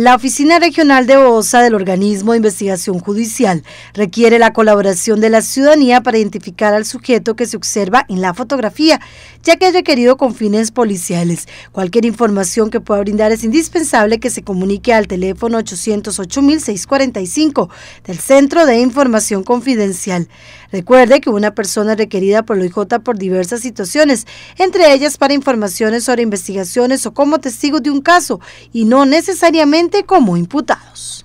La Oficina Regional de OSA del Organismo de Investigación Judicial requiere la colaboración de la ciudadanía para identificar al sujeto que se observa en la fotografía, ya que es requerido con fines policiales. Cualquier información que pueda brindar es indispensable que se comunique al teléfono 808-645 del Centro de Información Confidencial. Recuerde que una persona requerida por la OIJ por diversas situaciones, entre ellas para informaciones sobre investigaciones o como testigo de un caso, y no necesariamente como imputados.